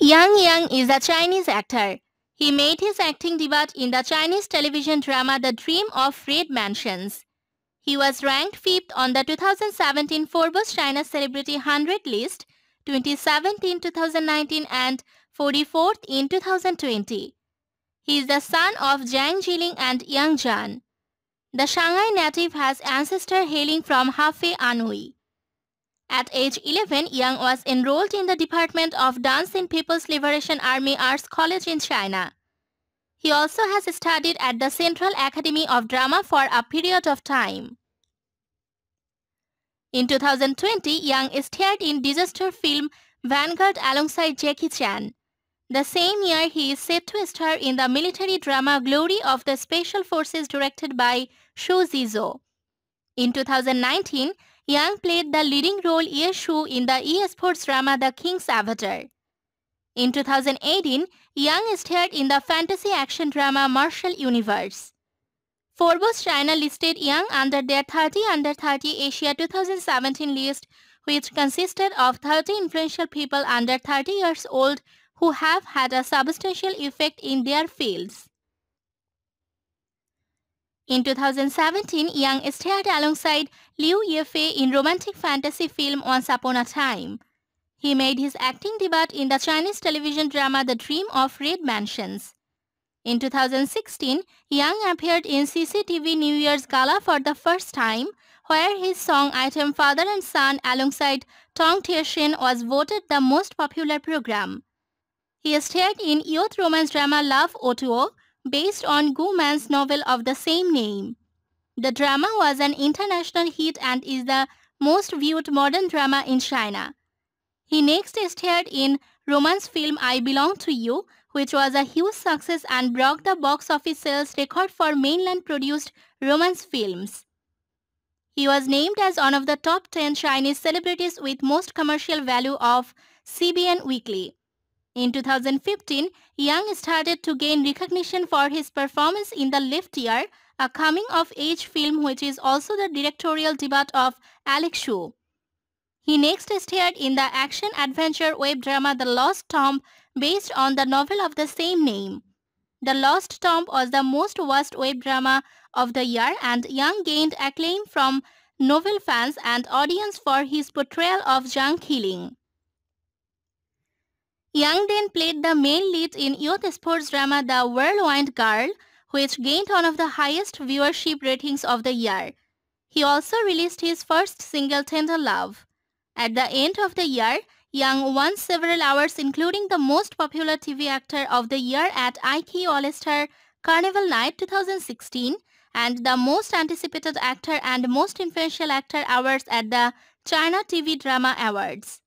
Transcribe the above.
Yang Yang is a Chinese actor. He made his acting debut in the Chinese television drama The Dream of Red Mansions. He was ranked 5th on the 2017 Forbes China Celebrity 100 list, 2017-2019 and 44th in 2020. He is the son of Zhang Jiling and Yang Zhan. The Shanghai native has ancestor hailing from Hafei, Anhui. At age 11, Yang was enrolled in the Department of Dance in People's Liberation Army Arts College in China. He also has studied at the Central Academy of Drama for a period of time. In 2020, Yang starred in disaster film Vanguard alongside Jackie Chan. The same year, he is set to star in the military drama Glory of the Special Forces directed by Shu Zizou. In 2019, Yang played the leading role Ye Shu in the e-sports drama The King's Avatar. In 2018, Yang starred in the fantasy action drama Martial Universe. Forbes China listed Yang under their 30 Under 30 Asia 2017 list, which consisted of 30 influential people under 30 years old who have had a substantial effect in their fields. In 2017, Yang starred alongside Liu Yefei in romantic fantasy film Once Upon a Time. He made his acting debut in the Chinese television drama The Dream of Red Mansions. In 2016, Yang appeared in CCTV New Year's Gala for the first time, where his song item Father and Son alongside Tong Tearshin was voted the most popular program. He starred in youth romance drama Love O2O based on Guman's novel of the same name. The drama was an international hit and is the most viewed modern drama in China. He next starred in romance film I Belong to You, which was a huge success and broke the box office sales record for mainland-produced romance films. He was named as one of the top 10 Chinese celebrities with most commercial value of CBN Weekly. In 2015, Yang started to gain recognition for his performance in The lift year, a coming-of-age film which is also the directorial debut of Alex Shu. He next starred in the action-adventure web drama The Lost Tomb based on the novel of the same name. The Lost Tomb was the most watched web drama of the year and Yang gained acclaim from novel fans and audience for his portrayal of Zhang Qiling. Young then played the main lead in youth sports drama The Whirlwind Girl, which gained one of the highest viewership ratings of the year. He also released his first single Tender Love. At the end of the year, Young won several awards including the most popular TV actor of the year at Ike star Carnival Night 2016 and the most anticipated actor and most influential actor awards at the China TV Drama Awards.